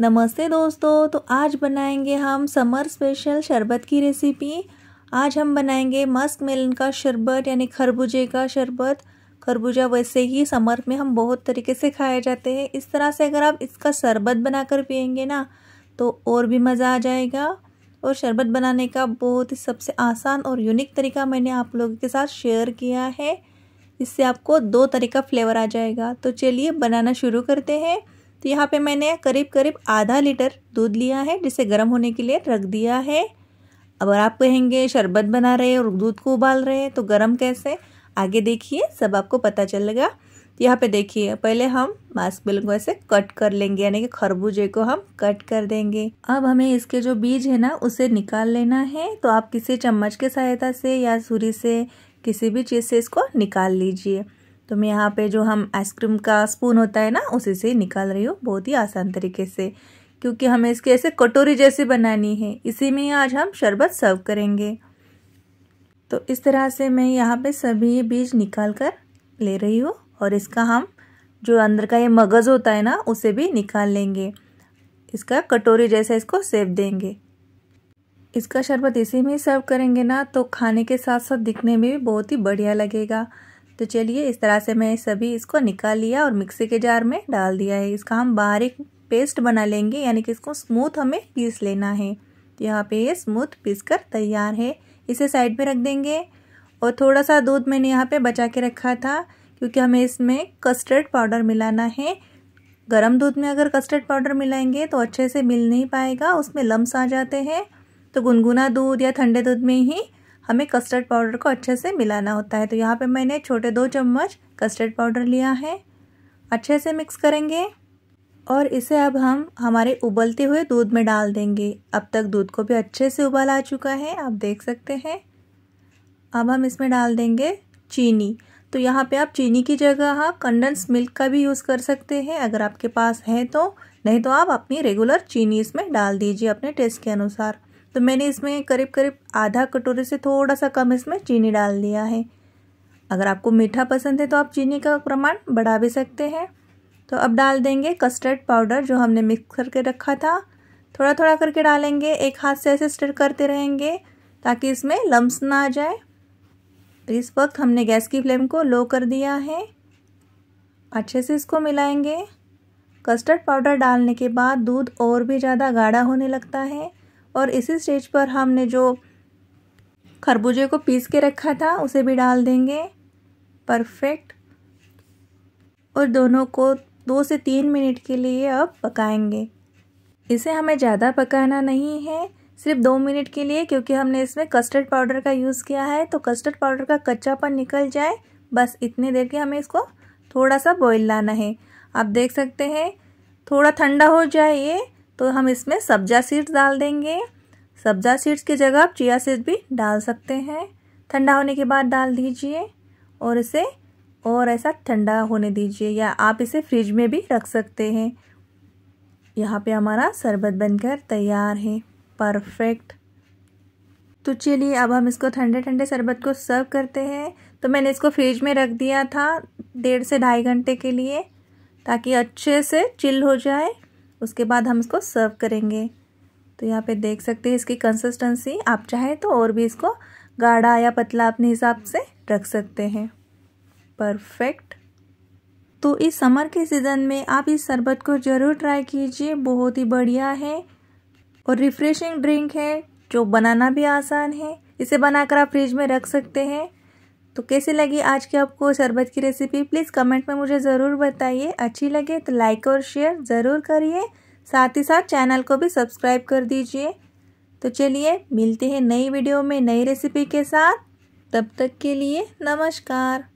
नमस्ते दोस्तों तो आज बनाएंगे हम समर स्पेशल शरबत की रेसिपी आज हम बनाएंगे मस्क मेलन का शरबत यानी खरबूजे का शरबत खरबूजा वैसे ही समर में हम बहुत तरीके से खाए जाते हैं इस तरह से अगर आप इसका शरबत बनाकर पियेंगे ना तो और भी मज़ा आ जाएगा और शरबत बनाने का बहुत ही सबसे आसान और यूनिक तरीका मैंने आप लोगों के साथ शेयर किया है इससे आपको दो तरह का फ्लेवर आ जाएगा तो चलिए बनाना शुरू करते हैं तो यहाँ पे मैंने करीब करीब आधा लीटर दूध लिया है जिसे गर्म होने के लिए रख दिया है अब आप कहेंगे शरबत बना रहे और दूध को उबाल रहे हैं तो गर्म कैसे आगे देखिए सब आपको पता चलेगा तो यहाँ पे देखिए पहले हम मास्क बिल को ऐसे कट कर लेंगे यानी कि खरबूजे को हम कट कर देंगे अब हमें इसके जो बीज है ना उसे निकाल लेना है तो आप किसी चम्मच के सहायता से या सूरी से किसी भी चीज़ से इसको निकाल लीजिए तो मैं यहाँ पे जो हम आइसक्रीम का स्पून होता है ना उसी से निकाल रही हूँ बहुत ही आसान तरीके से क्योंकि हमें इसके ऐसे कटोरी जैसी बनानी है इसी में आज हम शरबत सर्व करेंगे तो इस तरह से मैं यहाँ पे सभी बीज निकाल कर ले रही हूँ और इसका हम जो अंदर का ये मगज़ होता है ना उसे भी निकाल लेंगे इसका कटोरी जैसा इसको सेव देंगे इसका शरबत इसी में सर्व करेंगे ना तो खाने के साथ साथ दिखने में भी बहुत ही बढ़िया लगेगा तो चलिए इस तरह से मैं सभी इसको निकाल लिया और मिक्सी के जार में डाल दिया है इसका हम बारीक पेस्ट बना लेंगे यानी कि इसको स्मूथ हमें पीस लेना है तो यहाँ पे ये स्मूथ पीस कर तैयार है इसे साइड में रख देंगे और थोड़ा सा दूध मैंने यहाँ पे बचा के रखा था क्योंकि हमें इसमें कस्टर्ड पाउडर मिलाना है गर्म दूध में अगर कस्टर्ड पाउडर मिलाएंगे तो अच्छे से मिल नहीं पाएगा उसमें लम्स आ जाते हैं तो गुनगुना दूध या ठंडे दूध में ही हमें कस्टर्ड पाउडर को अच्छे से मिलाना होता है तो यहाँ पे मैंने छोटे दो चम्मच कस्टर्ड पाउडर लिया है अच्छे से मिक्स करेंगे और इसे अब हम हमारे उबलते हुए दूध में डाल देंगे अब तक दूध को भी अच्छे से उबाल आ चुका है आप देख सकते हैं अब हम इसमें डाल देंगे चीनी तो यहाँ पे आप चीनी की जगह आप हाँ, कंडेंस मिल्क का भी यूज़ कर सकते हैं अगर आपके पास है तो नहीं तो आप अपनी रेगुलर चीनी इसमें डाल दीजिए अपने टेस्ट के अनुसार तो मैंने इसमें करीब करीब आधा कटोरे से थोड़ा सा कम इसमें चीनी डाल दिया है अगर आपको मीठा पसंद है तो आप चीनी का प्रमाण बढ़ा भी सकते हैं तो अब डाल देंगे कस्टर्ड पाउडर जो हमने मिक्स करके रखा था थोड़ा थोड़ा करके डालेंगे एक हाथ से ऐसे स्टर करते रहेंगे ताकि इसमें लम्स ना आ जाए तो इस वक्त हमने गैस की फ्लेम को लो कर दिया है अच्छे से इसको मिलाएंगे कस्टर्ड पाउडर डालने के बाद दूध और भी ज़्यादा गाढ़ा होने लगता है और इसी स्टेज पर हमने जो खरबूजे को पीस के रखा था उसे भी डाल देंगे परफेक्ट और दोनों को दो से तीन मिनट के लिए अब पकाएंगे इसे हमें ज़्यादा पकाना नहीं है सिर्फ दो मिनट के लिए क्योंकि हमने इसमें कस्टर्ड पाउडर का यूज़ किया है तो कस्टर्ड पाउडर का कच्चापन निकल जाए बस इतने देर के हमें इसको थोड़ा सा बॉईल लाना है आप देख सकते हैं थोड़ा ठंडा हो जाए ये तो हम इसमें सब्जा सीड्स डाल देंगे सब्जा सीड्स की जगह आप चिया सीड्स भी डाल सकते हैं ठंडा होने के बाद डाल दीजिए और इसे और ऐसा ठंडा होने दीजिए या आप इसे फ्रिज में भी रख सकते हैं यहाँ पे हमारा शरबत बनकर तैयार है परफेक्ट तो चलिए अब हम इसको ठंडे ठंडे शरबत को सर्व करते हैं तो मैंने इसको फ्रिज में रख दिया था डेढ़ से ढाई घंटे के लिए ताकि अच्छे से चिल हो जाए उसके बाद हम इसको सर्व करेंगे तो यहाँ पे देख सकते हैं इसकी कंसिस्टेंसी आप चाहें तो और भी इसको गाढ़ा या पतला अपने हिसाब से रख सकते हैं परफेक्ट तो इस समर के सीज़न में आप इस शरबत को ज़रूर ट्राई कीजिए बहुत ही बढ़िया है और रिफ़्रेशिंग ड्रिंक है जो बनाना भी आसान है इसे बनाकर आप फ्रिज में रख सकते हैं तो कैसे लगी आज की आपको शरबत की रेसिपी प्लीज़ कमेंट में मुझे ज़रूर बताइए अच्छी लगे तो लाइक और शेयर ज़रूर करिए साथ ही साथ चैनल को भी सब्सक्राइब कर दीजिए तो चलिए मिलते हैं नई वीडियो में नई रेसिपी के साथ तब तक के लिए नमस्कार